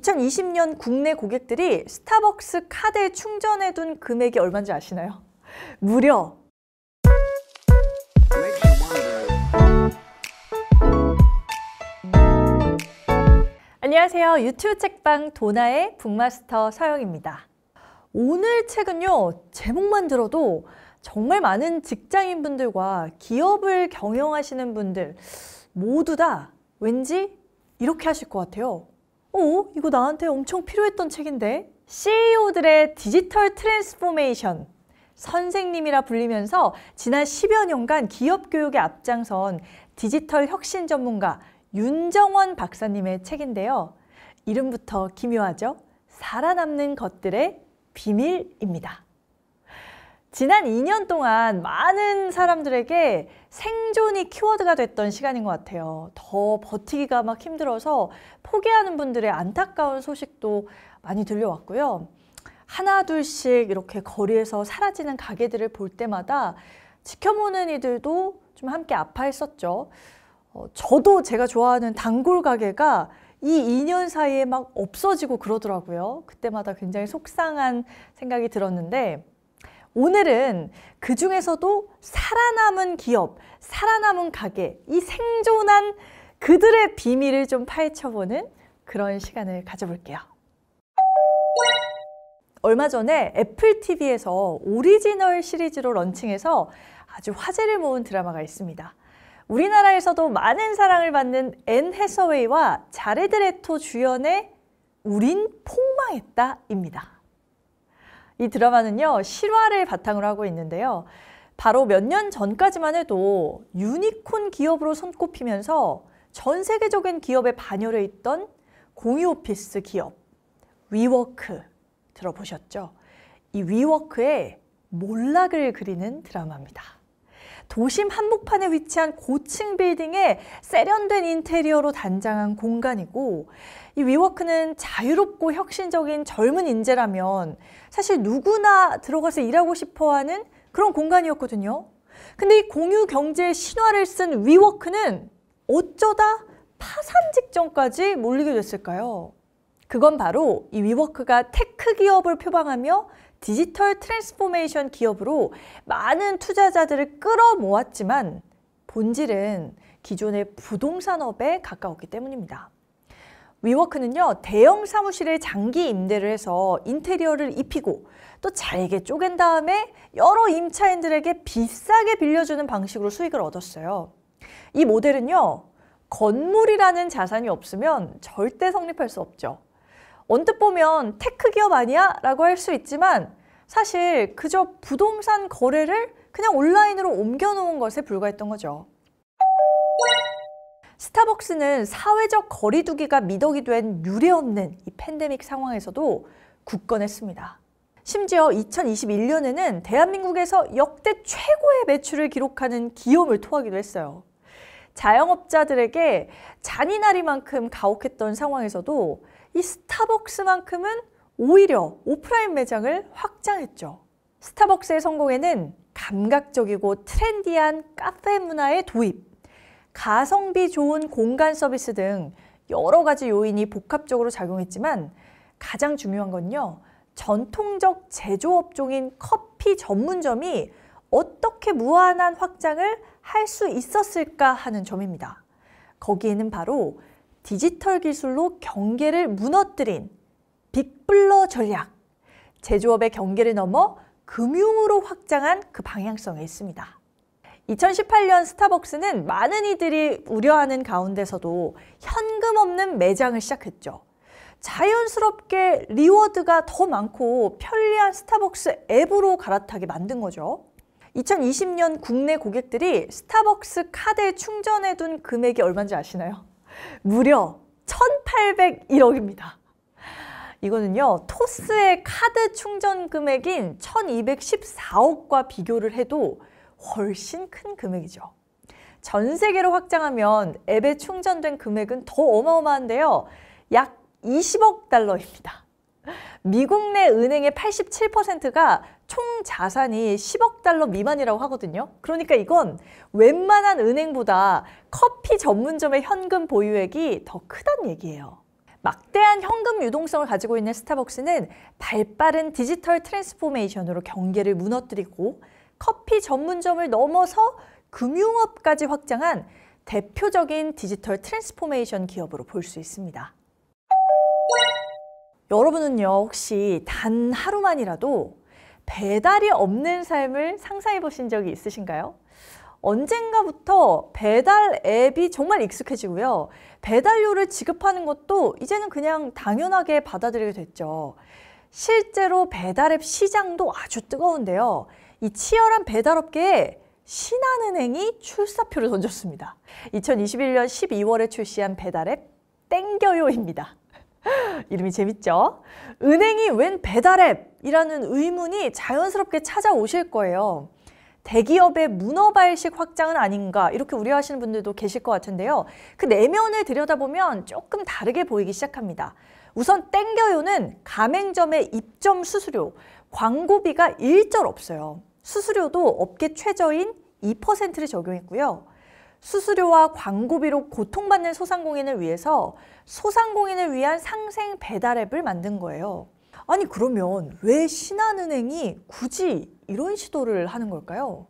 2020년 국내 고객들이 스타벅스 카드에 충전해둔 금액이 얼마인지 아시나요? 무려 안녕하세요. 유튜브 책방 도나의 북마스터 서영입니다. 오늘 책은요. 제목만 들어도 정말 많은 직장인분들과 기업을 경영하시는 분들 모두 다 왠지 이렇게 하실 것 같아요. 오, 어, 이거 나한테 엄청 필요했던 책인데? CEO들의 디지털 트랜스포메이션 선생님이라 불리면서 지난 10여 년간 기업 교육에 앞장선 디지털 혁신 전문가 윤정원 박사님의 책인데요. 이름부터 기묘하죠? 살아남는 것들의 비밀입니다. 지난 2년 동안 많은 사람들에게 생존이 키워드가 됐던 시간인 것 같아요. 더 버티기가 막 힘들어서 포기하는 분들의 안타까운 소식도 많이 들려왔고요. 하나 둘씩 이렇게 거리에서 사라지는 가게들을 볼 때마다 지켜보는 이들도 좀 함께 아파했었죠. 어, 저도 제가 좋아하는 단골 가게가 이 2년 사이에 막 없어지고 그러더라고요. 그때마다 굉장히 속상한 생각이 들었는데 오늘은 그 중에서도 살아남은 기업, 살아남은 가게, 이 생존한 그들의 비밀을 좀 파헤쳐보는 그런 시간을 가져볼게요. 얼마 전에 애플 TV에서 오리지널 시리즈로 런칭해서 아주 화제를 모은 드라마가 있습니다. 우리나라에서도 많은 사랑을 받는 앤 해서웨이와 자레드 레토 주연의 우린 폭망했다입니다. 이 드라마는요 실화를 바탕으로 하고 있는데요. 바로 몇 년 전까지만 해도 유니콘 기업으로 손꼽히면서 전 세계적인 기업에 반열해 있던 공유 오피스 기업 위워크 들어보셨죠? 이 위워크의 몰락을 그리는 드라마입니다. 도심 한복판에 위치한 고층 빌딩에 세련된 인테리어로 단장한 공간이고 이 위워크는 자유롭고 혁신적인 젊은 인재라면 사실 누구나 들어가서 일하고 싶어하는 그런 공간이었거든요. 근데 이 공유 경제의 신화를 쓴 위워크는 어쩌다 파산 직전까지 몰리게 됐을까요? 그건 바로 이 위워크가 테크 기업을 표방하며 디지털 트랜스포메이션 기업으로 많은 투자자들을 끌어모았지만 본질은 기존의 부동산업에 가까웠기 때문입니다. 위워크는요 대형 사무실에 장기 임대를 해서 인테리어를 입히고 또 잘게 쪼갠 다음에 여러 임차인들에게 비싸게 빌려주는 방식으로 수익을 얻었어요. 이 모델은요 건물이라는 자산이 없으면 절대 성립할 수 없죠. 언뜻 보면 테크 기업 아니야? 라고 할 수 있지만 사실 그저 부동산 거래를 그냥 온라인으로 옮겨놓은 것에 불과했던 거죠. 스타벅스는 사회적 거리두기가 미덕이 된 유례없는 이 팬데믹 상황에서도 굳건했습니다. 심지어 2021년에는 대한민국에서 역대 최고의 매출을 기록하는 기업을 토하기도 했어요. 자영업자들에게 잔인나리만큼 가혹했던 상황에서도 이 스타벅스만큼은 오히려 오프라인 매장을 확장했죠. 스타벅스의 성공에는 감각적이고 트렌디한 카페 문화의 도입, 가성비 좋은 공간 서비스 등 여러 가지 요인이 복합적으로 작용했지만 가장 중요한 건요. 전통적 제조업종인 커피 전문점이 어떻게 무한한 확장을 할 수 있었을까 하는 점입니다. 거기에는 바로 디지털 기술로 경계를 무너뜨린 빅블러 전략, 제조업의 경계를 넘어 금융으로 확장한 그 방향성에 있습니다. 2018년 스타벅스는 많은 이들이 우려하는 가운데서도 현금 없는 매장을 시작했죠. 자연스럽게 리워드가 더 많고 편리한 스타벅스 앱으로 갈아타게 만든 거죠. 2020년 국내 고객들이 스타벅스 카드에 충전해둔 금액이 얼마인지 아시나요? 무려 1,801억입니다. 이거는요 토스의 카드 충전 금액인 1214억과 비교를 해도 훨씬 큰 금액이죠. 전 세계로 확장하면 앱에 충전된 금액은 더 어마어마한데요. 약 20억 달러입니다. 미국 내 은행의 87%가 총 자산이 10억 달러 미만이라고 하거든요. 그러니까 이건 웬만한 은행보다 커피 전문점의 현금 보유액이 더 크단 얘기예요. 막대한 현금 유동성을 가지고 있는 스타벅스는 발빠른 디지털 트랜스포메이션으로 경계를 무너뜨리고 커피 전문점을 넘어서 금융업까지 확장한 대표적인 디지털 트랜스포메이션 기업으로 볼 수 있습니다. 여러분은요 혹시 단 하루만이라도 배달이 없는 삶을 상상해 보신 적이 있으신가요? 언젠가부터 배달 앱이 정말 익숙해지고요. 배달료를 지급하는 것도 이제는 그냥 당연하게 받아들이게 됐죠. 실제로 배달 앱 시장도 아주 뜨거운데요. 이 치열한 배달업계에 신한은행이 출사표를 던졌습니다. 2021년 12월에 출시한 배달 앱 땡겨요입니다. 이름이 재밌죠? 은행이 웬 배달앱이라는 의문이 자연스럽게 찾아오실 거예요. 대기업의 문어발식 확장은 아닌가 이렇게 우려하시는 분들도 계실 것 같은데요. 그 내면을 들여다보면 조금 다르게 보이기 시작합니다. 우선 땡겨요는 가맹점의 입점 수수료, 광고비가 일절 없어요. 수수료도 업계 최저인 2%를 적용했고요. 수수료와 광고비로 고통받는 소상공인을 위해서 소상공인을 위한 상생 배달 앱을 만든 거예요. 아니 그러면 왜 신한은행이 굳이 이런 시도를 하는 걸까요?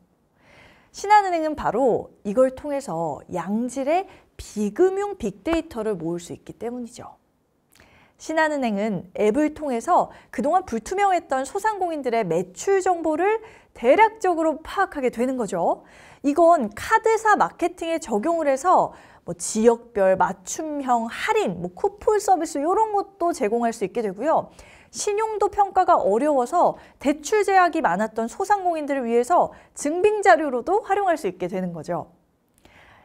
신한은행은 바로 이걸 통해서 양질의 비금융 빅데이터를 모을 수 있기 때문이죠. 신한은행은 앱을 통해서 그동안 불투명했던 소상공인들의 매출 정보를 대략적으로 파악하게 되는 거죠. 이건 카드사 마케팅에 적용을 해서 뭐 지역별 맞춤형 할인, 뭐 쿠폰 서비스 이런 것도 제공할 수 있게 되고요. 신용도 평가가 어려워서 대출 제약이 많았던 소상공인들을 위해서 증빙 자료로도 활용할 수 있게 되는 거죠.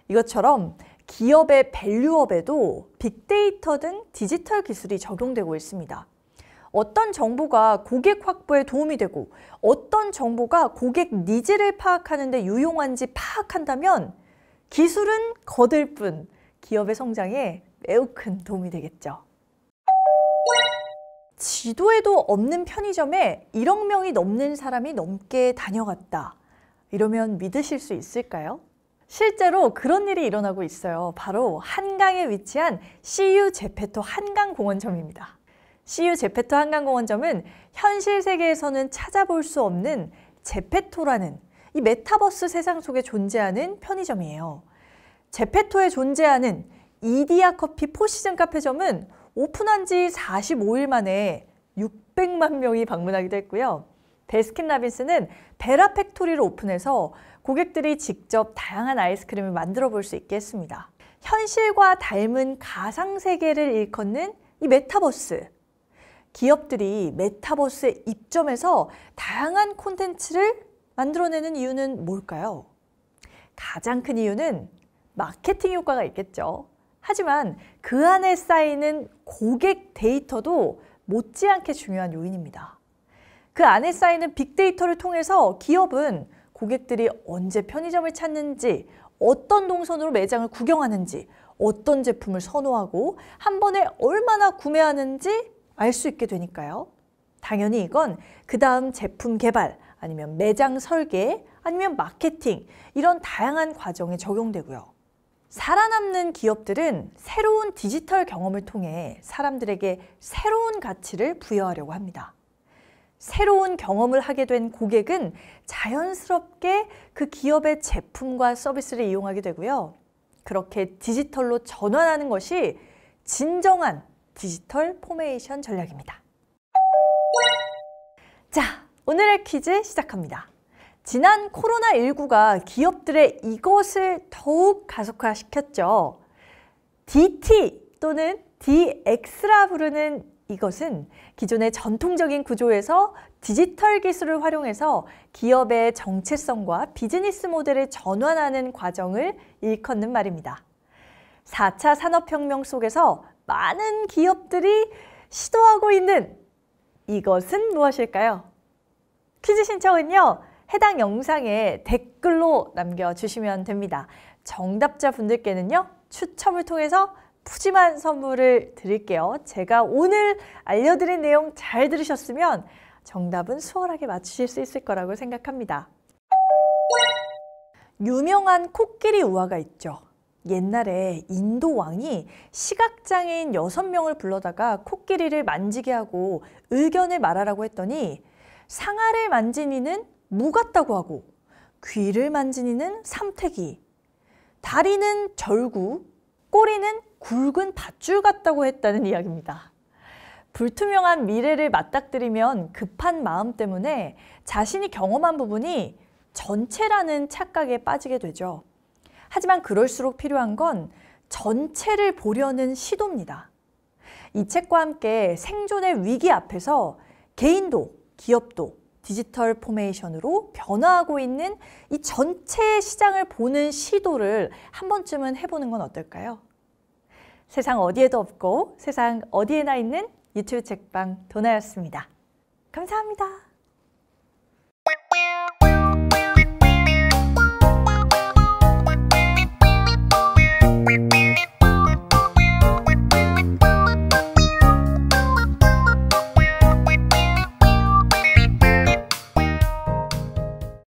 이것처럼 기업의 밸류업에도 빅데이터 등 디지털 기술이 적용되고 있습니다. 어떤 정보가 고객 확보에 도움이 되고 어떤 정보가 고객 니즈를 파악하는 데 유용한지 파악한다면 기술은 거들 뿐 기업의 성장에 매우 큰 도움이 되겠죠. 지도에도 없는 편의점에 1억 명이 넘는 사람이 넘게 다녀갔다. 이러면 믿으실 수 있을까요? 실제로 그런 일이 일어나고 있어요. 바로 한강에 위치한 CU 제페토 한강공원점입니다. CU 제페토 한강공원점은 현실 세계에서는 찾아볼 수 없는 제페토라는 이 메타버스 세상 속에 존재하는 편의점이에요. 제페토에 존재하는 이디아 커피 포시즌 카페점은 오픈한 지 45일 만에 600만 명이 방문하기도 했고요. 베스킨라빈스는 베라 팩토리를 오픈해서 고객들이 직접 다양한 아이스크림을 만들어 볼 수 있게 했습니다. 현실과 닮은 가상세계를 일컫는 이 메타버스. 기업들이 메타버스의입점에서 다양한 콘텐츠를 만들어내는 이유는 뭘까요? 가장 큰 이유는 마케팅 효과가 있겠죠. 하지만 그 안에 쌓이는 고객 데이터도 못지않게 중요한 요인입니다. 그 안에 쌓이는 빅데이터를 통해서 기업은 고객들이 언제 편의점을 찾는지, 어떤 동선으로 매장을 구경하는지, 어떤 제품을 선호하고 한 번에 얼마나 구매하는지 알수 있게 되니까요. 당연히 이건 그 다음 제품 개발 아니면 매장 설계 아니면 마케팅 이런 다양한 과정에 적용되고요. 살아남는 기업들은 새로운 디지털 경험을 통해 사람들에게 새로운 가치를 부여하려고 합니다. 새로운 경험을 하게 된 고객은 자연스럽게 그 기업의 제품과 서비스를 이용하게 되고요. 그렇게 디지털로 전환하는 것이 진정한 디지털 포메이션 전략입니다. 자, 오늘의 퀴즈 시작합니다. 지난 코로나19가 기업들의 이것을 더욱 가속화시켰죠. DT 또는 DX라 부르는 이것은 기존의 전통적인 구조에서 디지털 기술을 활용해서 기업의 정체성과 비즈니스 모델을 전환하는 과정을 일컫는 말입니다. 4차 산업혁명 속에서 많은 기업들이 시도하고 있는 이것은 무엇일까요? 퀴즈 신청은요. 해당 영상에 댓글로 남겨주시면 됩니다. 정답자 분들께는요. 추첨을 통해서 푸짐한 선물을 드릴게요. 제가 오늘 알려드린 내용 잘 들으셨으면 정답은 수월하게 맞추실 수 있을 거라고 생각합니다. 유명한 코끼리 우화가 있죠. 옛날에 인도 왕이 시각장애인 여섯 명을 불러다가 코끼리를 만지게 하고 의견을 말하라고 했더니 상아를 만진 이는 무 같다고 하고 귀를 만진 이는 삼태기, 다리는 절구, 꼬리는 굵은 밧줄 같다고 했다는 이야기입니다. 불투명한 미래를 맞닥뜨리면 급한 마음 때문에 자신이 경험한 부분이 전체라는 착각에 빠지게 되죠. 하지만 그럴수록 필요한 건 전체를 보려는 시도입니다. 이 책과 함께 생존의 위기 앞에서 개인도 기업도 디지털 포메이션으로 변화하고 있는 이 전체 시장을 보는 시도를 한 번쯤은 해보는 건 어떨까요? 세상 어디에도 없고 세상 어디에나 있는 유튜브 책방 도나였습니다. 감사합니다.